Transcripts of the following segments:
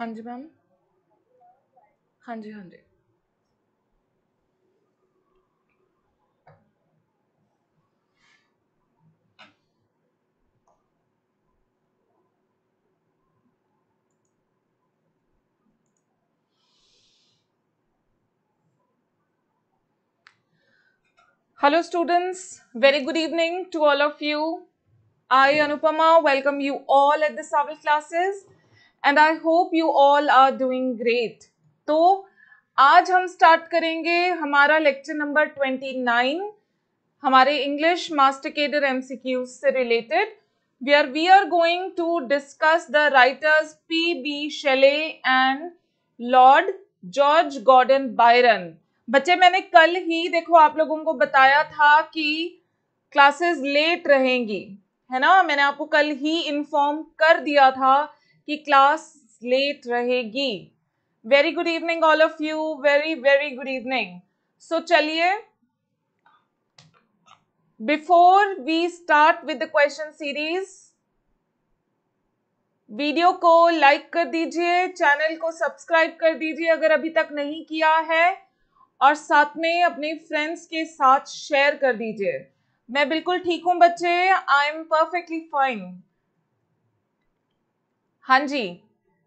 ਹਾਂਜੀ ਮੈਮ ਹਾਂਜੀ ਹਾਂਜੀ Hello students, very good evening to all of you. I Anupama welcome you all at the Saval classes. And I hope you all are doing great तो आज हम start करेंगे हमारा lecture number twenty nine हमारे English master cadre MCQs से related we are going to discuss the writers P B Shelley and Lord George Gordon Byron बच्चे मैंने कल ही देखो आप लोगों को बताया था कि क्लासेस लेट रहेंगी है ना मैंने आपको कल ही इन्फॉर्म कर दिया था कि क्लास लेट रहेगी very good evening all of you very very good evening so चलिए before we start with the question series video को लाइक कर दीजिए चैनल को सब्सक्राइब कर दीजिए अगर अभी तक नहीं किया है और साथ में अपने फ्रेंड्स के साथ शेयर कर दीजिए मैं बिल्कुल ठीक हूँ बच्चे आई एम परफेक्टली फाइन हाँ जी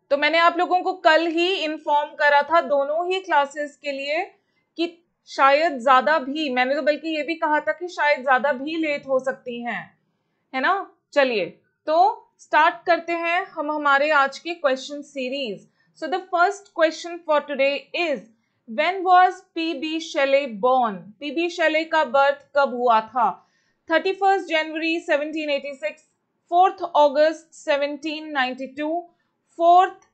तो मैंने आप लोगों को कल ही इन्फॉर्म करा था दोनों ही क्लासेस के लिए कि शायद ज़्यादा भी मैंने तो बल्कि ये भी कहा था कि शायद ज़्यादा भी लेट हो सकती हैं है ना चलिए तो स्टार्ट करते हैं हम हमारे आज के question series so the first question for today is when was P B Shelley born P B Shelley का बर्थ कब हुआ था thirty first January seventeen eighty six fourth August 1792 fourth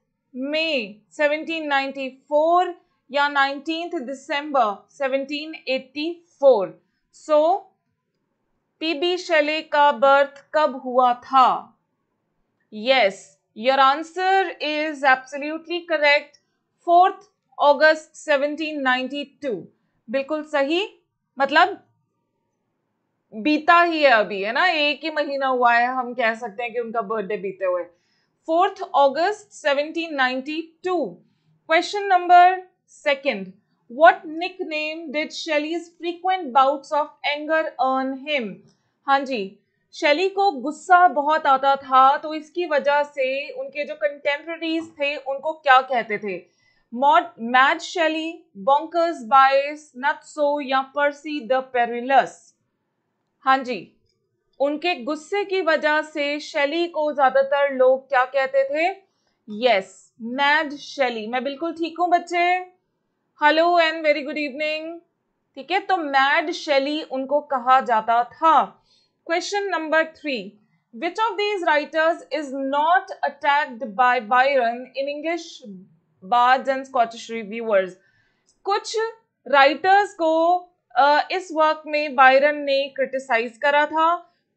May 1794 या 19th दिसंबर 1784 सो पीबी शेले का birth कब हुआ था yes your answer is absolutely correct fourth August 1792 बिल्कुल सही मतलब बीता ही है अभी है ना एक ही महीना हुआ है हम कह सकते हैं कि उनका बर्थडे बीते हुए fourth August 1792 question number second what nick name did Shelley's frequent bouts of anger earn him हाँ जी शेली को गुस्सा बहुत आता था तो इसकी वजह से उनके जो कंटेम्प्रेरीज थे उनको क्या कहते थे mod mad Shelley bonkers Bysshe nut so या पर्सी द पेरिलस हाँ जी उनके गुस्से की वजह से शैली को ज्यादातर लोग क्या कहते थे यस मैड शैली मैं बिल्कुल ठीक हूँ बच्चे hello and very good evening ठीक है तो मैड शैली उनको कहा जाता था question number three which of these writers is not attacked by Byron in English bards and Scottish reviewers कुछ राइटर्स को इस वर्क में बायरन ने क्रिटिसाइज करा था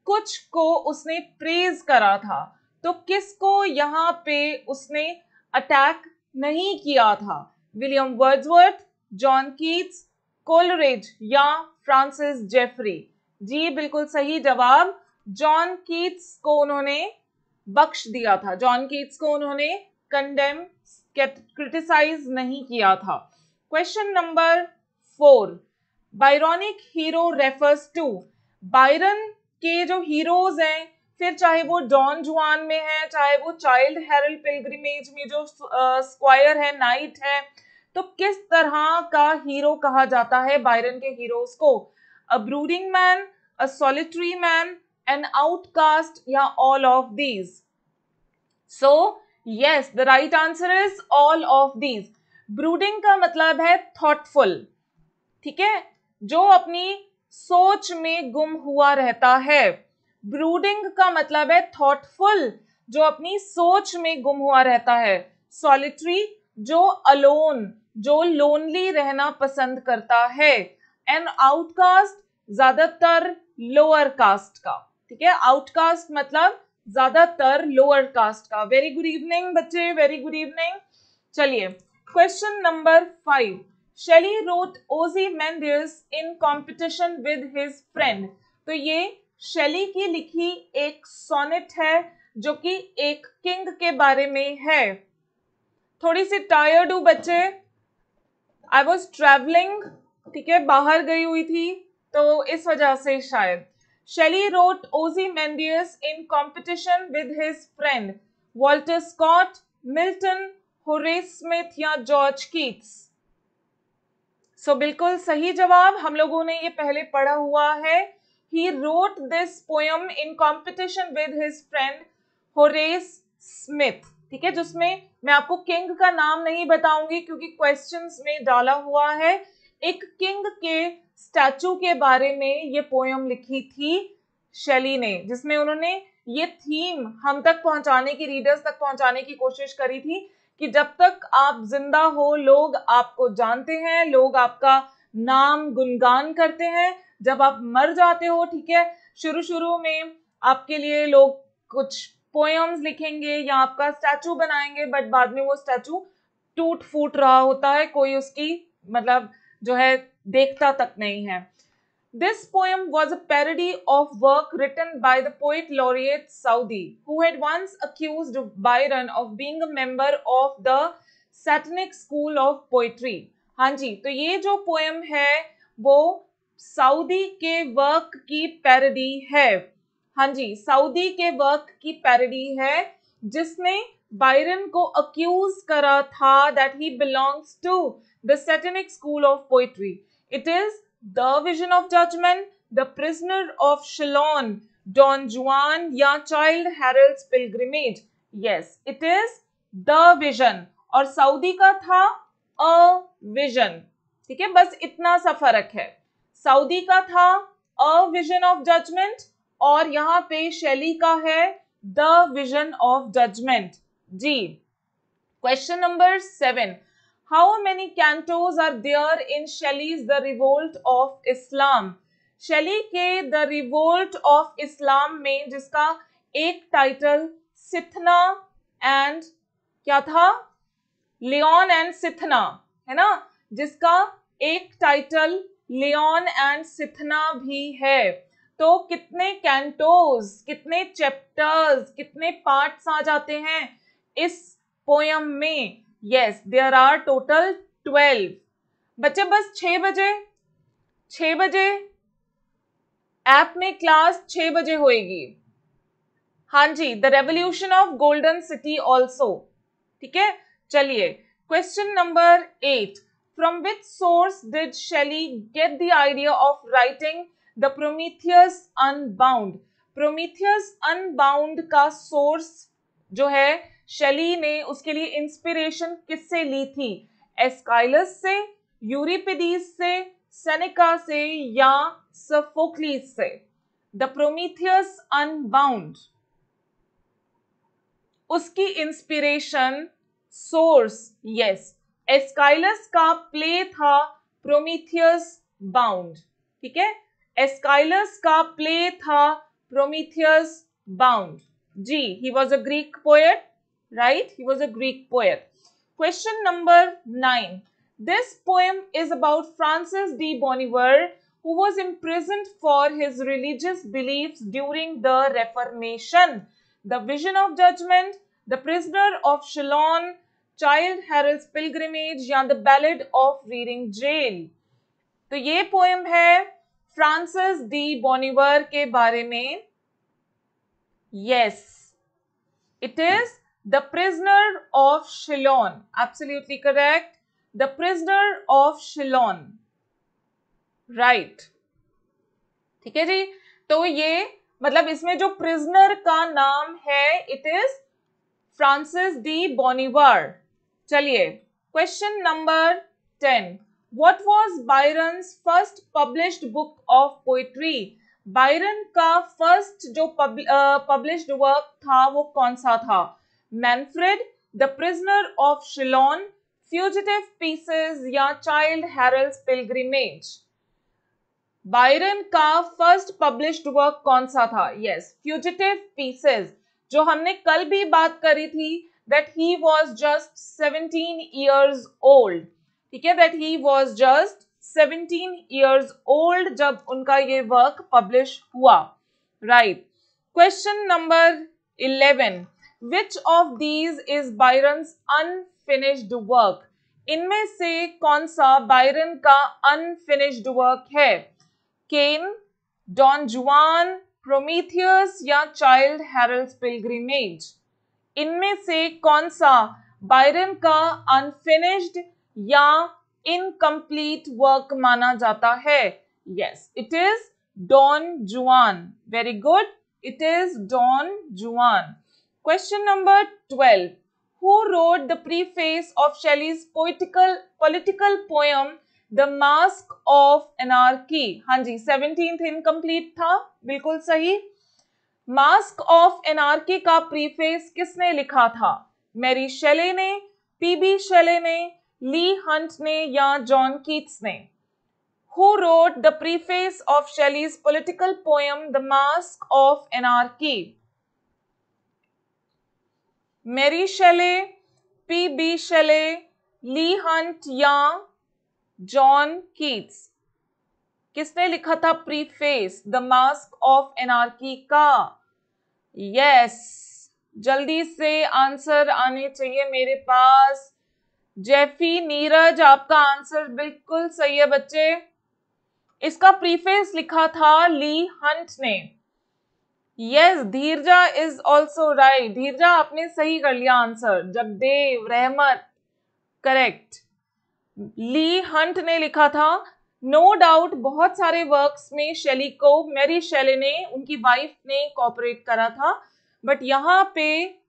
कुछ को उसने प्रेज करा था तो किस को यहाँ पे उसने अटैक नहीं किया था William Wordsworth John Keats Coleridge या फ्रांसिस जेफरी जी बिल्कुल सही जवाब जॉन कीट्स को उन्होंने बख्श दिया था जॉन कीट्स को उन्होंने कंडेम क्रिटिसाइज नहीं किया था question number four Byronic hero refers to Byron के जो हीरोज हैं फिर चाहे वो डॉन जुआन में है चाहे वो चाइल्ड हेरल पिलग्रिमेज में जो स्क्वायर है नाइट है तो किस तरह का हीरो कहा जाता है बायरन के हीरोज को a brooding man a solitary man an outcast या all of these so yes the right answer is all of these brooding का मतलब है थॉटफुल ठीक है जो अपनी सोच में गुम हुआ रहता है ब्रूडिंग का मतलब है थॉटफुल जो अपनी सोच में गुम हुआ रहता है सॉलिट्री जो अलोन जो लोनली रहना पसंद करता है एंड आउटकास्ट ज्यादातर लोअर कास्ट का ठीक है आउटकास्ट मतलब ज्यादातर लोअर कास्ट का वेरी गुड इवनिंग बच्चे वेरी गुड इवनिंग चलिए question number five Shelley wrote Ozymandias in competition with his friend तो ये शेली की लिखी एक सोनेट है जो कि एक किंग के बारे में है थोड़ी सी टायर्ड हूँ बच्चे आई वॉज ट्रेवलिंग ठीक है बाहर गई हुई थी तो इस वजह से शायद Shelley wrote Ozymandias in competition with his friend Walter Scott Milton Horace Smith या जॉर्ज कीट्स सो so, बिल्कुल सही जवाब हम लोगों ने ये पहले पढ़ा हुआ है ही wrote this poem in competition with his friend Horace Smith ठीक है जिसमें मैं आपको किंग का नाम नहीं बताऊंगी क्योंकि क्वेश्चंस में डाला हुआ है एक किंग के स्टैचू के बारे में ये पोयम लिखी थी शैली ने जिसमें उन्होंने ये थीम हम तक पहुंचाने की रीडर्स तक पहुंचाने की कोशिश करी थी कि जब तक आप जिंदा हो लोग आपको जानते हैं लोग आपका नाम गुणगान करते हैं जब आप मर जाते हो ठीक है शुरू शुरू में आपके लिए लोग कुछ पोएम्स लिखेंगे या आपका स्टैचू बनाएंगे बट बाद में वो स्टैचू टूट फूट रहा होता है कोई उसकी मतलब जो है देखता तक नहीं है This poem was a parody of work written by the poet laureate Saudi, who had once accused Byron of being a member of the satanic school of poetry हाँ जी तो ये जो पोएम है वो सऊदी के वर्क की parody है हाँ जी सऊदी के वर्क की पैरडी है जिसने बायरन को अक्यूज करा था that he belongs to the satanic school of poetry it is the vision of judgment the prisoner of Chillon Don Juan या Childe Harold pilgrimage yes it is the vision और Southey का था a vision ठीक है बस इतना सा फर्क है सऊदी का था अ विजन ऑफ जजमेंट और यहां पे शैली का है द विजन ऑफ जजमेंट जी question number seven how many cantos are there in Shelley's the revolt of Islam Shelley के द रिवोल्ट ऑफ इस्लाम में जिसका एक टाइटल सिथना एंड क्या था लियोन एंड सिथना है ना जिसका एक टाइटल लियोन एंड सिथना भी है तो कितने कैंटोज कितने चैप्टर्स कितने पार्ट्स आ जाते हैं इस पोयम में yes there are total twelve बच्चे बस छ बजे छ बजे ऐप में क्लास छ बजे होएगी हाँ जी the revolution of golden city also ठीक है चलिए question number eight from which source did Shelley get the idea of writing the Prometheus Unbound Prometheus Unbound का सोर्स जो है शली ने उसके लिए इंस्पिरेशन किससे ली थी एस्काइलस से यूरिपिडीज से सेनेका से या सफोक्लीज से द प्रोमीथियस अनबाउंड उसकी इंस्पिरेशन सोर्स यस एस्काइलस का प्ले था प्रोमीथियस बाउंड ठीक है एस्काइलस का प्ले था प्रोमीथियस बाउंड जी he was a Greek poet right? He was a Greek poet. Question number nine. This poem is about Francis D. Bonnivard, who was imprisoned for his religious beliefs during the Reformation. The Vision of Judgment, The Prisoner of Chillon, Child Harold's Pilgrimage and The Ballad of Reading Jail. So, ये poem है Francis D. Bonivard के बारे में yes The prisoner of Shillon. Absolutely correct. The prisoner of Shillon. Right. ठीक है जी तो ये मतलब इसमें जो प्रिजनर का नाम है it is Francis D Bonivard चलिए question number ten what was byron's first published book of poetry byron का first जो published work था वो कौन सा था Manfred the prisoner of Chillon fugitive pieces या चाइल्ड हेरल्स पिलग्रिमेज बायरन का फर्स्ट पब्लिश्ड वर्क कौन सा था यस फ्यूजिटिव पीसेस जो हमने कल भी बात करी थी that he was just seventeen years old ठीक है that he was just seventeen years old जब उनका ये वर्क पब्लिश हुआ right question number eleven which of these is Byron unfinished work इनमें से कौन सा बायरन का अनफिनिश्ड वर्क है केन डॉन जुआन प्रोमीथियस या चाइल्ड हेरल्ड पिलग्रीमेज इनमें से कौन सा बायरन का अनफिनिश्ड या इनकम्प्लीट वर्क माना जाता है yes it is Don Juan very good it is Don Juan Question number 12. Who wrote the preface of Shelley's poetical political poem the mask of anarchy हाँ जी सेवनटीन इनकम्प्लीट था बिल्कुल सही mask of anarchy का preface किसने लिखा था मेरी शेले ने पीबी शेले ने ली हंट ने या जॉन कीट्स ने who wrote the preface of Shelley's political poem the mask of anarchy Mary Shelley P B Shelley Leigh Hunt या जॉन कीट्स किसने लिखा था preface the mask of anarchy का यस जल्दी से आंसर आने चाहिए मेरे पास जेफी नीरज आपका आंसर बिल्कुल सही है बच्चे इसका प्रीफेस लिखा था ली हंट ने yes Dheeraja is also right Dheeraja आपने सही कर लिया आंसर जगदेव रहमत करेक्ट ली हंट ने लिखा था नो no डाउट बहुत सारे वर्क्स में शेली को मेरी शैले ने उनकी वाइफ ने कॉपरेट करा था बट यहाँ पे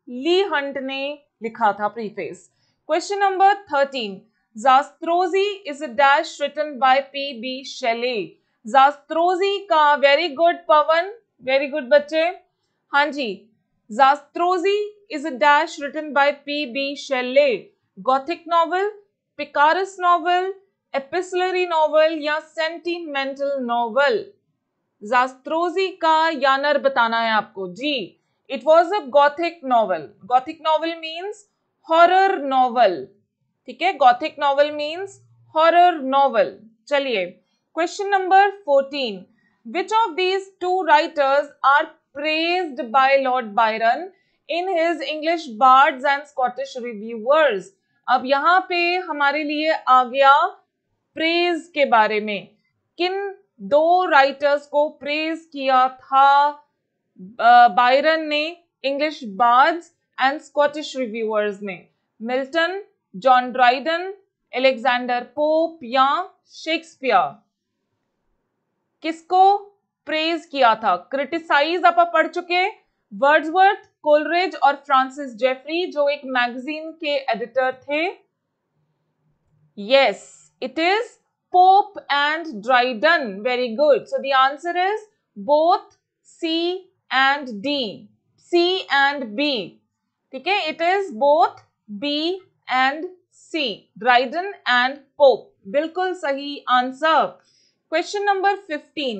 ली हंट ने लिखा था preface question number thirteen Zastrozzi is a dash written by P B Shelley Zastrozzi का very good Pawan very good बच्चे हाँ जी Zastrozzi is a dash written by P B Shelley gothic novel picaresque novel epistolary novel या sentimental novel Zastrozzi का genre बताना है आपको जी it was a gothic novel gothic novel means horror novel ठीक है gothic novel means horror novel चलिए question number fourteen Which of these two writers are praised by Lord Byron in his English bards and Scottish reviewers? अब यहाँ पे हमारे लिए आ गया praise के बारे में किन दो राइटर्स को प्रेज किया था बायरन ने English bards and Scottish reviewers ने Milton John Dryden Alexander Pope या शेक्सपियर किसको प्रेज किया था क्रिटिसाइज आप पढ़ चुके वर्ड्सवर्थ कोलरेज और फ्रांसिस जेफरी जो एक मैगजीन के एडिटर थे yes it is Pope and Dryden very good so the answer is both C and D C and B ठीक है it is both B and C Dryden and Pope बिल्कुल सही answer question number fifteen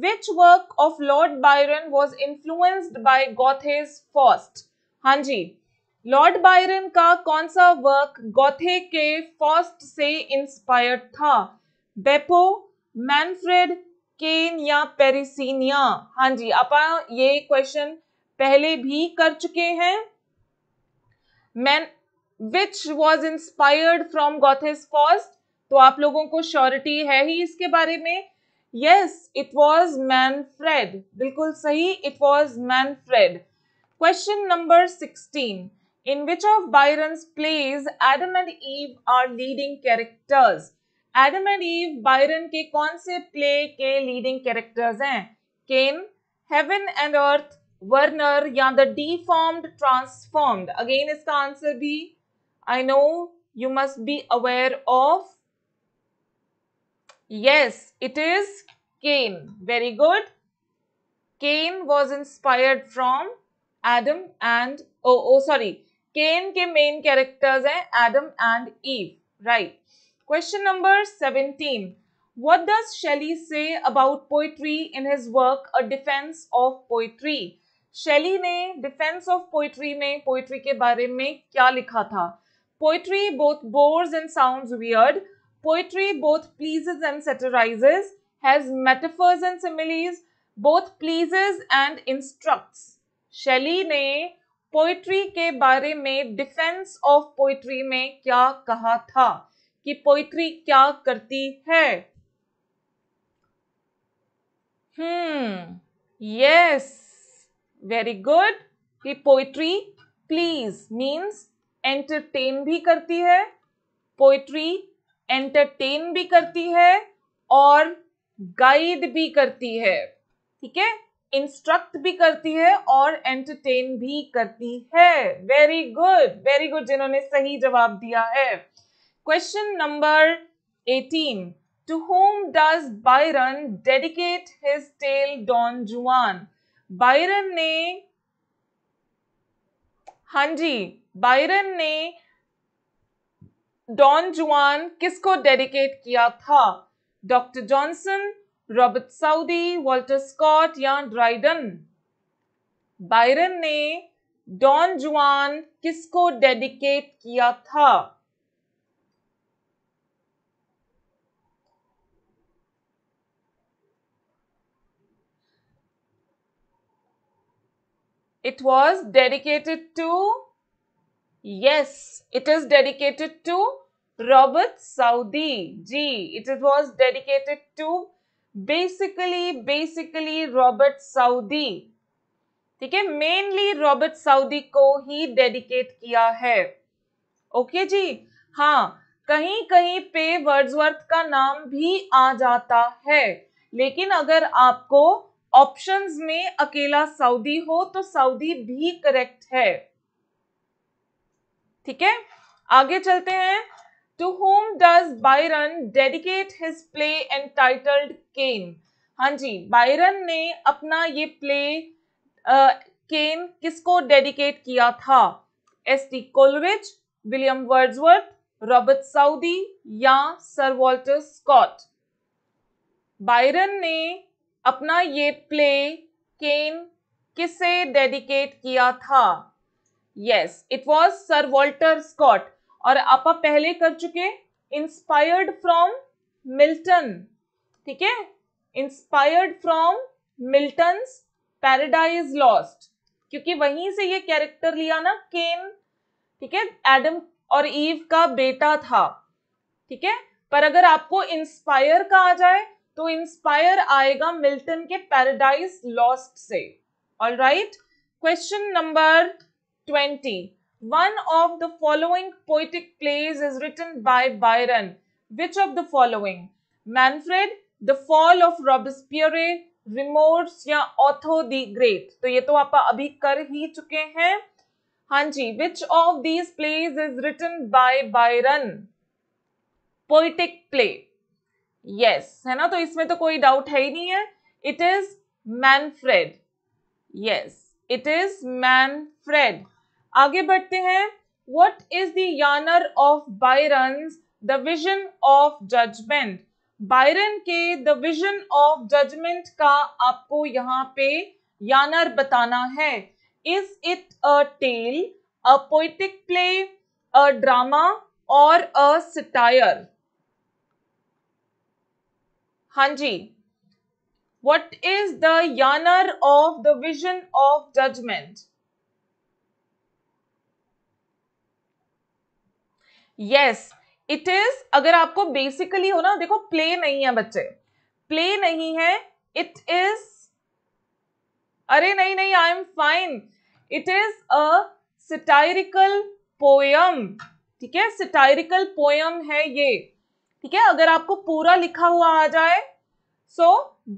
which work of Lord Byron was influenced by Gothe's Faust? हाँ जी Lord Byron का कौन सा work गोथे के फॉस्ट से इंस्पायर्ड था बेपो मैनफ्रेड केन या पेरिसिनिया हाँ जी आप ये क्वेश्चन पहले भी कर चुके हैं man which was inspired from Goethe's Faust तो आप लोगों को श्योरिटी है ही इसके बारे में यस इट वॉज मैनफ्रेड बिल्कुल सही it was Manfred question number sixteen in which of Byron's plays Adam and Eve are leading characters Adam and Eve Byron के कौन से प्ले के लीडिंग कैरेक्टर्स हैं Cain heaven and earth Werner या the deformed transformed again इसका answer भी I know you must be aware of Yes, it is Cain. Very good. Cain was inspired from Adam and oh oh sorry. Cain के main characters are Adam and Eve. Right. Question number 17. What does Shelley say about poetry in his work A Defense of Poetry? Shelley ne Defence of Poetry ne poetry ke बारे mein kya likha tha? Poetry both bores and sounds weird. Poetry both pleases and satirizes, has metaphors and similes, both pleases and instructs. शैली ने poetry के बारे में defence of poetry में क्या कहा था कि पोइट्री क्या करती है हम्म यस वेरी गुड कि पोइट्री प्लीज मींस एंटरटेन भी करती है पोइट्री एंटरटेन भी करती है और गाइड भी करती है ठीक है इंस्ट्रक्ट भी करती है और एंटरटेन भी करती है वेरी गुड वेरी गुड जिन्होंने सही जवाब दिया है question number eighteen to whom does Byron dedicate his tale Don Juan Byron ने हां जी बायरन ने डॉन जुआन किसको डेडिकेट किया था doctor Johnson Robert Southey Walter Scott या ड्राइडन बायरन ने डॉन जुआन किसको डेडिकेट किया था it was dedicated to Yes, it is dedicated to Robert Saudi. G. It was dedicated to basically, basically Robert Saudi. ठीक है mainly Robert Saudi को ही dedicate किया है ओके okay जी हाँ कहीं कहीं पे वर्ड्सवर्थ का नाम भी आ जाता है लेकिन अगर आपको ऑप्शंस में अकेला सऊदी हो तो सऊदी भी करेक्ट है ठीक है आगे चलते हैं to whom does Byron dedicate his play entitled Cain हाँ जी बायरन ने अपना ये प्ले केन uh, किसको डेडिकेट किया था S T Coleridge William Wordsworth Robert Southey या सर वॉल्टर स्कॉट बायरन ने अपना ये प्ले केन किसे डेडिकेट किया था yes it was sir Walter Scott और आप पहले कर चुके इंस्पायर्ड फ्रॉम मिल्टन ठीक है inspired from Milton paradise lost क्योंकि वहीं से ये कैरेक्टर लिया ना केन ठीक है एडम और ईव का बेटा था ठीक है पर अगर आपको इंस्पायर का आ जाए तो इंस्पायर आएगा मिल्टन के पैराडाइज लॉस्ट से all right question number 20. One of the following poetic plays is written by Byron. Which of the following? Manfred, The Fall of Robespierre, remorse या ऑथो दी ग्रेट तो ये तो आप अभी कर ही चुके हैं हां जी which of these plays is written by Byron poetic play yes है ना तो इसमें तो कोई डाउट है ही नहीं है it is Manfred yes it is Manfred आगे बढ़ते हैं what is the of Byron the vision of judgment Byron के द विजन ऑफ जजमेंट का आपको यहाँ पे यानर बताना है is it a tale a poetic play a drama और अ सिटायर हाँ जी what is the genre of the vision of judgment yes it is अगर आपको बेसिकली हो ना देखो प्ले नहीं है बच्चे प्ले नहीं है इट इज अरे नहीं नहीं I am fine it is a satirical poem ठीक है सिटायरिकल पोयम है ये ठीक है अगर आपको पूरा लिखा हुआ आ जाए so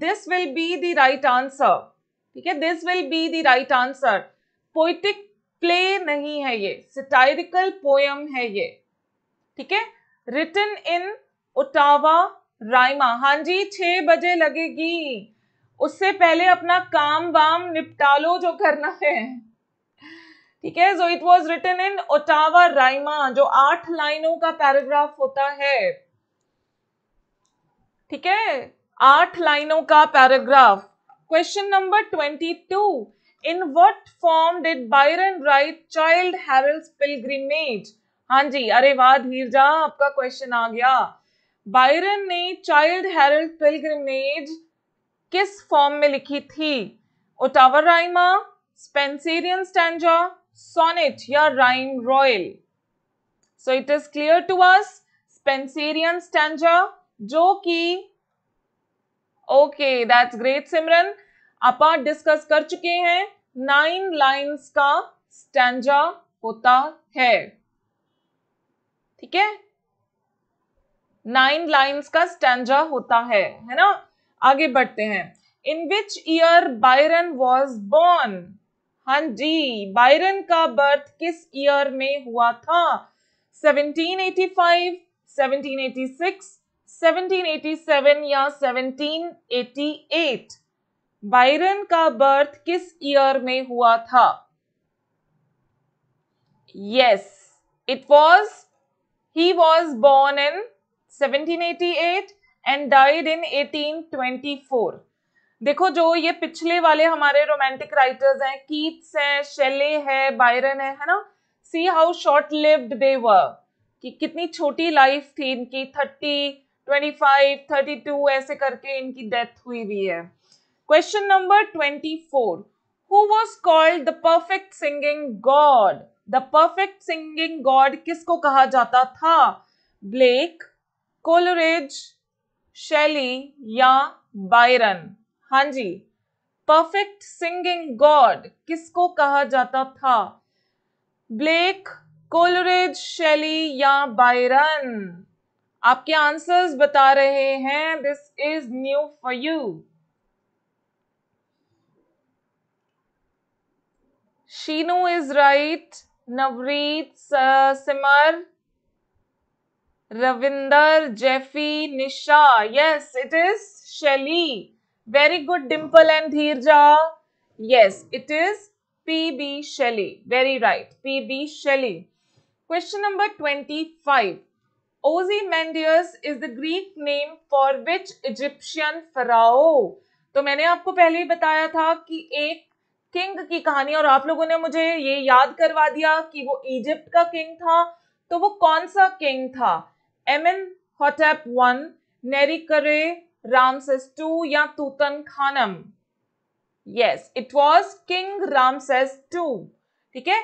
this will be the right answer ठीक है this will be the right answer poetic play नहीं है ये सिटायरिकल पोयम है ये ठीक है रिटन इन ओटावा राइमा हाँ जी छह बजे लगेगी उससे पहले अपना काम वाम निपटा लो जो करना है ठीक है so it was written in ottava rima जो आठ लाइनों का पैराग्राफ होता है ठीक है आठ लाइनों का paragraph question number twenty two in what form did Byron write Childe Harold's pilgrimage हाँ जी अरे वाह धीरजा आपका क्वेश्चन आ गया बायरन ने चाइल्ड हेरल्ड पिलग्रिमेज किस फॉर्म में लिखी थी ottava rima Spenserian stanza sonnet या rhyme royal so it is clear to us Spenserian stanza जो कि ओके दैट्स ग्रेट सिमरन आप डिस्कस कर चुके हैं नाइन लाइंस का स्टैंडा होता है ठीक है नाइन लाइंस का स्टैंडा होता है है ना आगे बढ़ते हैं in which year Byron was born हाँ जी बायरन का बर्थ किस ईयर में हुआ था 1785, 1786, 1787 या 1788 बायरन का बर्थ किस ईयर में हुआ था yes it was He was born in 1788 and died in 1824 देखो जो ये पिछले वाले हमारे रोमांटिक राइटर्स हैं कीट्स हैं शेले है बायरन है है ना see how short lived they were कि कितनी छोटी लाइफ थी इनकी thirty twenty five thirty two ऐसे करके इनकी डेथ हुई हुई है question number twenty four who was called the perfect singing god the perfect singing god किसको कहा जाता था ब्लेक कोलरेज शैली या बायरन हाँ जी परफेक्ट सिंगिंग गॉड किसको कहा जाता था ब्लेक कोलरेज शैली या बायरन आपके आंसर्स बता रहे हैं this is new for you Sheenu is right Navreet Simar Ravinder Jeffy Nisha yes it is Shelley very good Dimple and Dheeraja yes it is P B Shelley very right P B Shelley question number twenty five Ozymandias is the Greek name for which Egyptian pharaoh तो मैंने आपको पहले ही बताया था कि एक king की कहानी और आप लोगों ने मुझे ये याद करवा दिया कि वो इजिप्ट का किंग था तो वो कौन सा किंग था एन हॉटेप वन करे रामसेस टू या Tutankhamun yes it was king Ramesses two ठीक है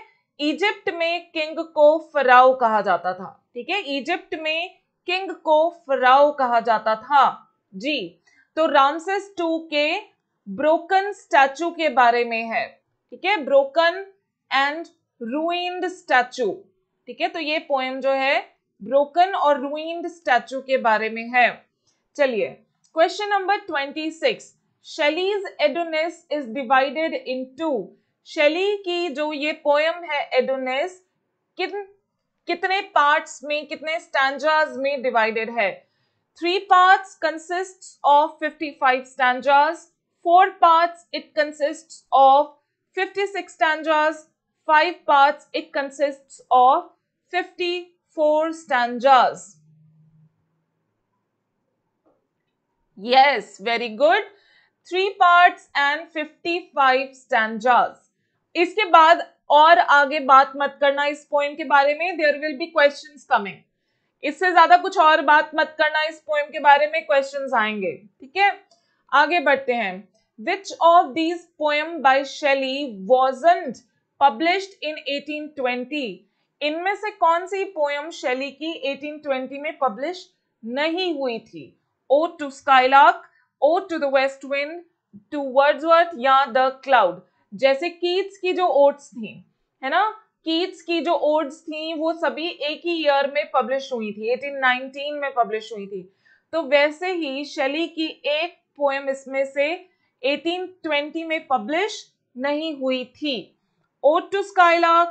इजिप्ट में किंग को फराव कहा जाता था ठीक है इजिप्ट में किंग को फराव कहा जाता था जी तो रामसेस टू के ब्रोकन स्टैचू के बारे में है ठीक है ब्रोकन एंड रूइंड स्टैचू ठीक है तो ये पोएम जो है ब्रोकन और रूइंड स्टैचू के बारे में है चलिए question number twenty six Shelley's Adonais is divided into Shelley की जो ये पोएम है एडोनेस किन कितने पार्ट्स में कितने स्टैंडर्स में डिवाइडेड है three parts consist of five stanzas four parts. It consists of 56 stanzas. Five parts. It consists of 54 stanzas. Yes, very good. Three parts and 55 stanzas. iske baad और आगे बात मत करना इस पोएम के बारे में there will be questions coming इससे ज्यादा कुछ और बात मत करना इस पोएम के बारे में क्वेश्चंस आएंगे ठीक है आगे बढ़ते हैं Which of these poem by Shelley wasn't published in 1820? इनमें से कौन सी पोयम शैली की 1820 में पब्लिश नहीं हुई थी ode to skylark ode to the west wind to Wordsworth या द क्लाउड जैसे कीट्स की जो ओट्स थी है ना कीट्स की जो ओट्स थी वो सभी एक ही ईयर में पब्लिश हुई थी 1819 में पब्लिश हुई थी तो वैसे ही शैली की एक पोएम इसमें से 1820 में पब्लिश नहीं हुई थी ode to skylark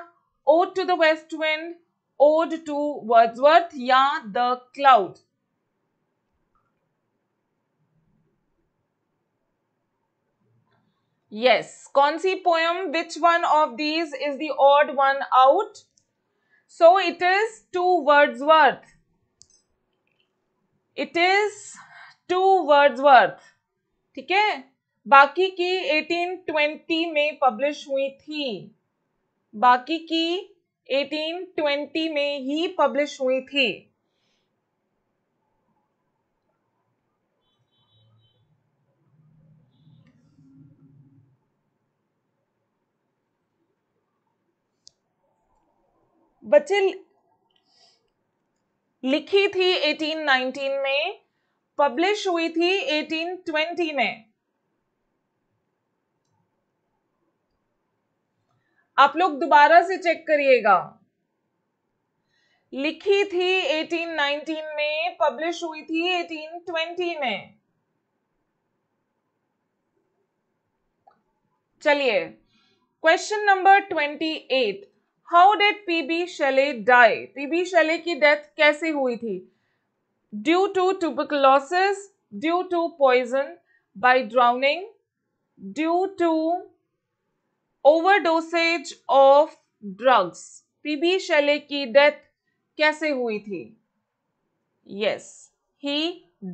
ode to the west wind ode to worth या द क्लाउड यस कौन सी poem which one of these is third one out so it is to Wordsworth it is to Wordsworth ठीक है बाकी की 1820 में publish हुई थी बाकी की 1820 में ही पब्लिश हुई थी बच्चे लिखी थी 1819 में पब्लिश हुई थी 1820 में आप लोग दोबारा से चेक करिएगा लिखी थी 1819 में पब्लिश हुई थी 1820 में चलिए question number 28 how did P B Shelley die P B Shelley की डेथ कैसे हुई थी due to tuberculosis due to poison by drowning due to overdoses of drugs P B Shelley की डेथ कैसे हुई थी यस ही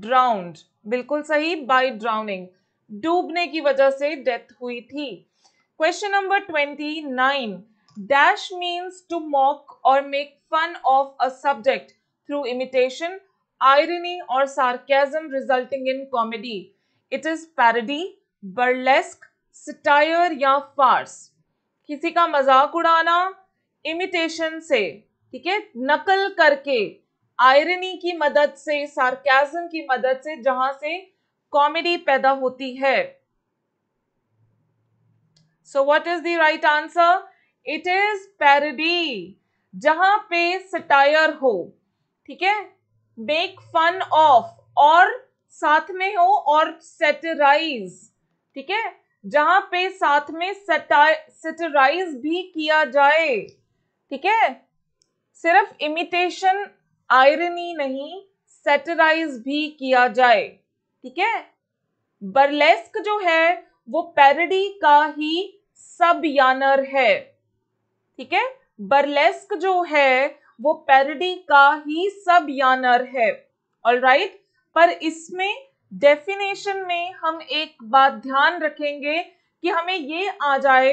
ड्राउंड बिल्कुल सही बाय ड्राउनिंग डूबने की वजह से डेथ हुई थी question number twenty nine dash means to mock or make fun of a subject through imitation, irony, or sarcasm resulting in comedy. It is parody, burlesque, satire या farce किसी का मजाक उड़ाना इमिटेशन से ठीक है नकल करके आयरनी की मदद से सार्कैज्म की मदद से जहां से कॉमेडी पैदा होती है so what is the right answer it is parody जहां पे सटायर हो ठीक है मेक फन ऑफ और साथ में हो और सेटराइज ठीक है जहां पे साथ में सेटराइज भी किया जाए ठीक है सिर्फ इमिटेशन आयरनी नहीं सेटराइज भी किया जाए ठीक है बर्लेस्क जो है वो पैरडी का ही सब यानर है ठीक है बर्लेस्क जो है वो पैरडी का ही सब यानर है ऑल राइट right? पर इसमें डेफिनेशन में हम एक बात ध्यान रखेंगे कि हमें ये आ जाए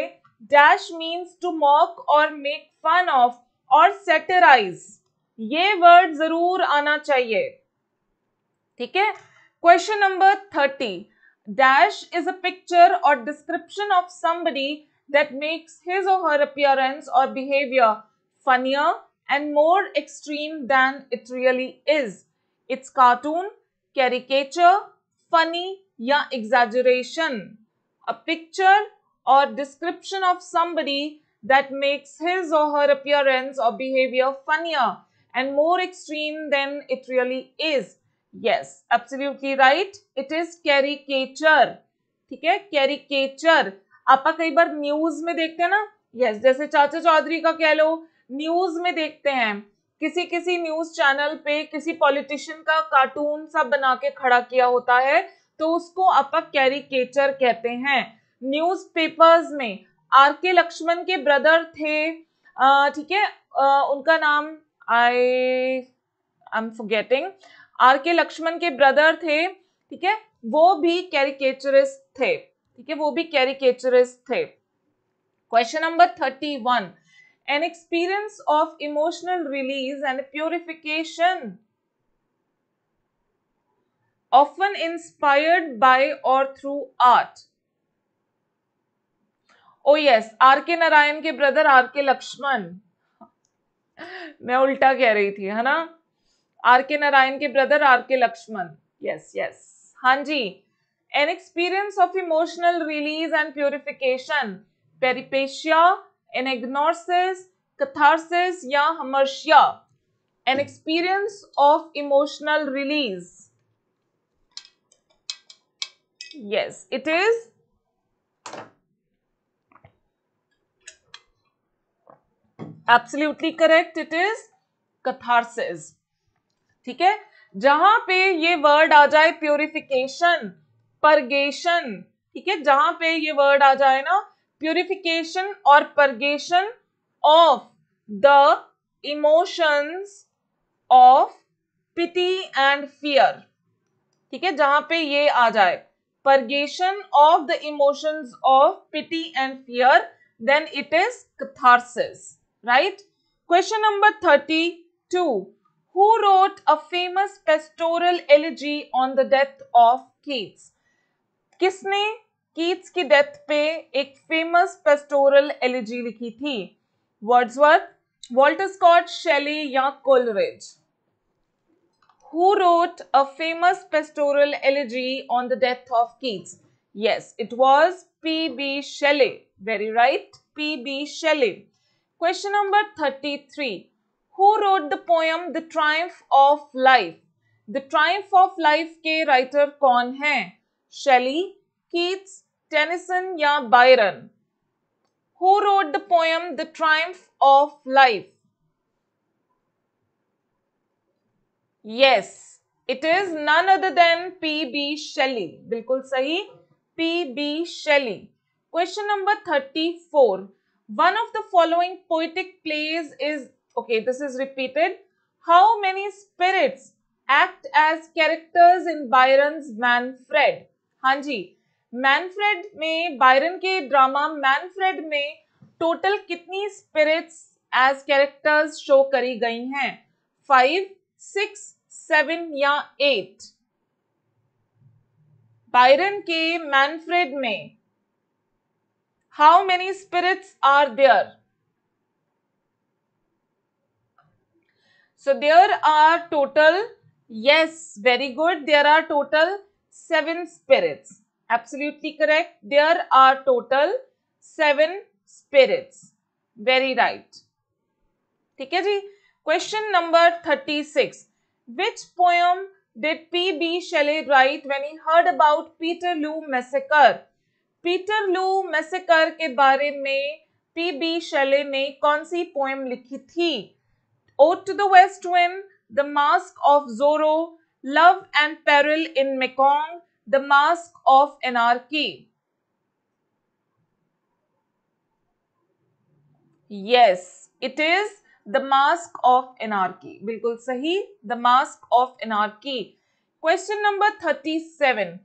dash means to mock or make fun of or satirize ये वर्ड जरूर आना चाहिए ठीक है question number thirty dash is a picture or description of somebody that makes his or her appearance or behaviour funnier and more extreme than it really is it's cartoon caricature funny या exaggeration a picture or description of somebody that makes his or her appearance or behaviour funnier and more extreme than it really is yes absolutely right it is caricature ठीक है caricature आप कई बार news में देखते हैं ना yes yes, जैसे चाचा चौधरी का कह लो न्यूज में देखते हैं किसी किसी न्यूज चैनल पे किसी पॉलिटिशियन का कार्टून सब बना के खड़ा किया होता है तो उसको अपक कैरिकेचर कहते हैं पेपर्स में आर के लक्ष्मण के ब्रदर थे ठीक है उनका नाम I I am forgetting R K Laxman के ब्रदर थे ठीक है वो भी कैरिकेचरिस्ट थे ठीक है वो भी कैरिकेचरिस्ट थे question number thirty one an experience of emotional release and purification often inspired by or through art oh yes rk narayan ke brother rk lakshman मैं उल्टा कह रही थी है ना आर के नारायण के brother are K Lakshman yes yes हाँ जी an experience of emotional release and purification peripeteia anagnorisis catharsis या hamartia an experience of emotional release yes it is absolutely correct it is catharsis ठीक है जहां पे ये वर्ड आ जाए प्योरिफिकेशन परगेशन ठीक है जहां पे ये वर्ड आ जाए ना purification or purgation of the emotions of pity and fear ठीक है जहां पे ये आ जाए purgation of the emotions of pity and fear then it is catharsis right question number 32 who wrote a famous pastoral elegy on the death of keats किसने Keats की death पे एक फेमस पेस्टोरल एलिजी लिखी थी Wordsworth Walter Scott Shelley या Coleridge who wrote a famous pastoral elegy on the death of Keats yes it was P B Shelley very right P B Shelley question number thirty three who wrote the poem the triumph of life the triumph of life के writer कौन है Shelley Keats Tennyson or Byron? Who wrote the poem The Triumph of Life? Yes, it is none other than P.B. Shelley. Bilkul sahi, P.B. Shelley. Question number 34. One of the following poetic plays is, okay, this is repeated. How many spirits act as characters in Byron's Manfred? हाँ जी Manfred में Byron के drama Manfred में total कितनी spirits as characters show करी गई हैं five six seven या एट बायरन के मैनफ्रेड में how many spirits are there so there are total yes very good there are total seven spirits absolutely correct there are total seven spirits very right theek hai ji question number 36 which poem did pb shelley write when he heard about peterloo massacre peterloo massacre के बारे में P B shelley ne kaun si poem likhi thi ode to the west wind the mask of zorro love and peril in mekong The Mask of Anarchy. Yes, it is The Mask of Anarchy. Bilkul sahi. The Mask of Anarchy. Question number 37.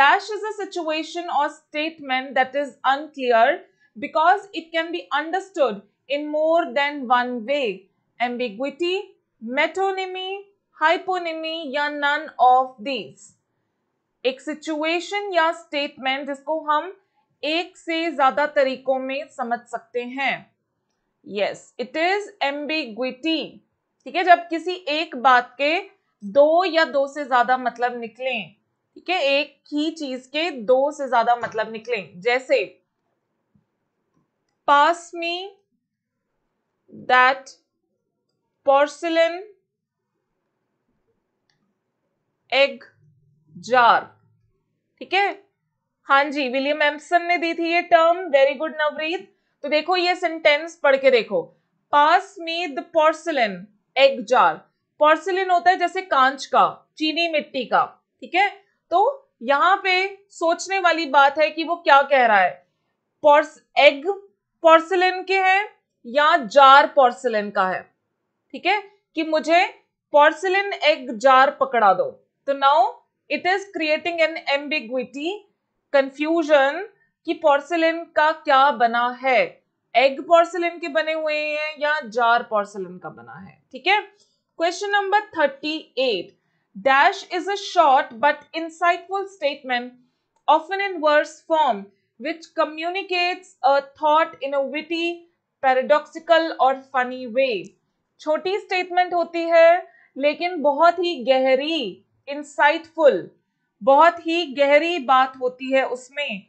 Dash is a situation or statement that is unclear because it can be understood in more than one way. Ambiguity, metonymy, hyponymy, or none of these. एक situation या statement जिसको हम एक से ज्यादा तरीकों में समझ सकते हैं यस इट इज एम्बिग्विटी ठीक है जब किसी एक बात के दो या दो से ज्यादा मतलब निकले ठीक है एक ही चीज के दो से ज्यादा मतलब निकले जैसे pass me that porcelain egg jar ठीक है हाँ जी विलियम एम्सन ने दी थी ये टर्म वेरी गुड नवरीत तो देखो ये सेंटेंस पढ़ के देखो pass me the porcelain egg jar porcelain होता है जैसे कांच का चीनी मिट्टी का ठीक है तो यहाँ पे सोचने वाली बात है कि वो क्या कह रहा है पोर्स एग पोर्सलिन के हैं या जार पोर्सलिन का है ठीक है कि मुझे पोर्सलिन एग जार पकड़ा दो तो now it is creating an ambiguity confusion कि पोर्सिलिन का क्या बना है एग पोर्सिलिन के बने हुए हैं या जार पोर्सिलिन का बना है ठीक है question number thirty eight dash is a short but insightful statement often in verse form, which communicates a thought in a witty, और फनी वे छोटी स्टेटमेंट होती है लेकिन बहुत ही गहरी इंसाइटफुल बहुत ही गहरी बात होती है उसमें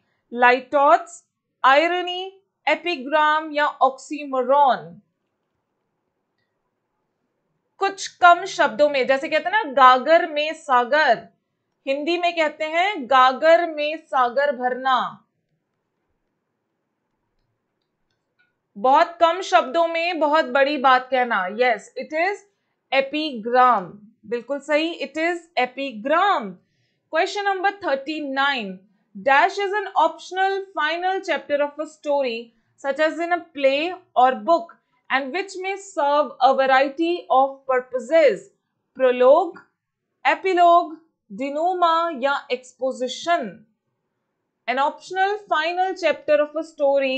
लाइटॉट्स आयरनी एपिग्राम या ऑक्सीमरॉन कुछ कम शब्दों में जैसे कहते हैं ना गागर में सागर हिंदी में कहते हैं गागर में सागर भरना बहुत कम शब्दों में बहुत बड़ी बात कहना यस इट इज एपीग्राम बिल्कुल सही it is epigram question number thirty nine dash is an optional final chapter of a story such as in a play or book and which may serve a variety of purposes prologue epilogue denouement या exposition an optional final chapter of a story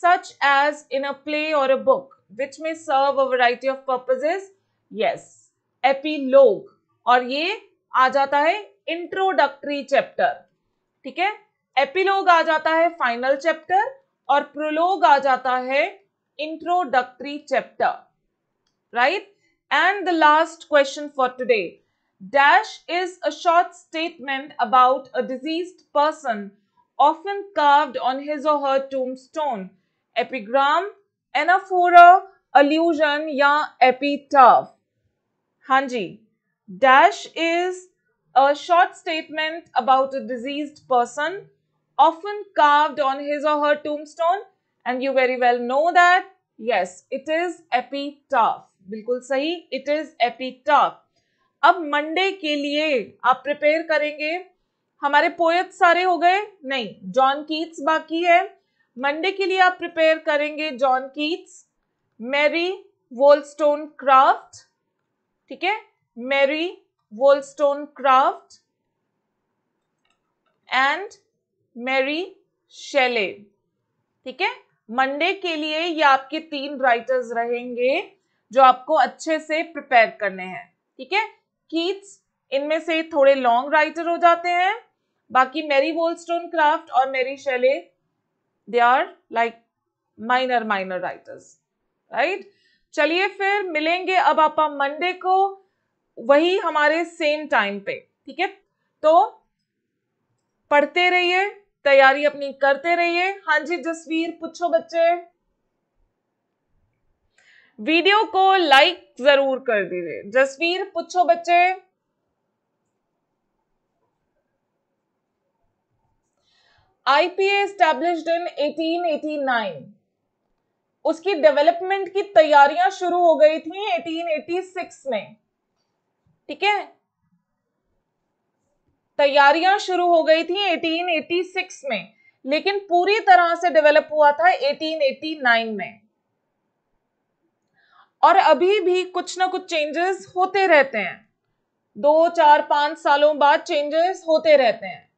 such as in a play or a book which may serve a variety of purposes yes epilogue और ये आ जाता है introductory chapter ठीक है एपीलोग आ जाता है फाइनल चैप्टर और प्रोलोग आ जाता है introductory chapter right and the last question for today dash is a short statement about a deceased person often carved on his or her tombstone epigram anaphora allusion या epitaph हाँ जी dash is a short statement about a deceased person often carved on his or her tombstone and you very well know that yes it is epitaph बिल्कुल सही it is एपीटाफ अब Monday के लिए आप prepare करेंगे हमारे पोएट सारे हो गए नहीं जॉन कीट्स बाकी है मंडे के लिए आप प्रिपेयर करेंगे John Keats Mary Wollstonecraft ठीक है मेरी वोल्स्टोन क्राफ्ट एंड मेरी शेले ठीक है मंडे के लिए ये आपके तीन राइटर्स रहेंगे जो आपको अच्छे से प्रिपेयर करने हैं ठीक है कीट्स इनमें से थोड़े लॉन्ग राइटर हो जाते हैं बाकी मेरी वोल्स्टोन क्राफ्ट और Mary Shelley they are like minor minor writers right चलिए फिर मिलेंगे अब आप मंडे को वही हमारे सेम टाइम पे ठीक है तो पढ़ते रहिए तैयारी अपनी करते रहिए हाँ जी जसवीर पूछो बच्चे वीडियो को लाइक जरूर कर दीजिए जसवीर पूछो बच्चे आईपीए एस्टैब्लिश्ड इन 1889 उसकी डेवलपमेंट की तैयारियां शुरू हो गई थी 1886 में ठीक है तैयारियां शुरू हो गई थी 1886 में लेकिन पूरी तरह से डेवलप हुआ था 1889 में और अभी भी कुछ ना कुछ चेंजेस होते रहते हैं दो चार पांच सालों बाद चेंजेस होते रहते हैं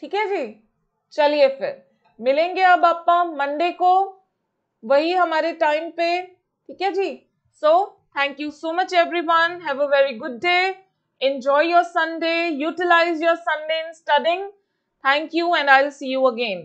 ठीक है जी चलिए फिर मिलेंगे अब आप मंडे को वही हमारे टाइम पे ठीक है जी so thank you so much everyone have a very good day enjoy your sunday utilize your sunday in studying thank you and i'll see you again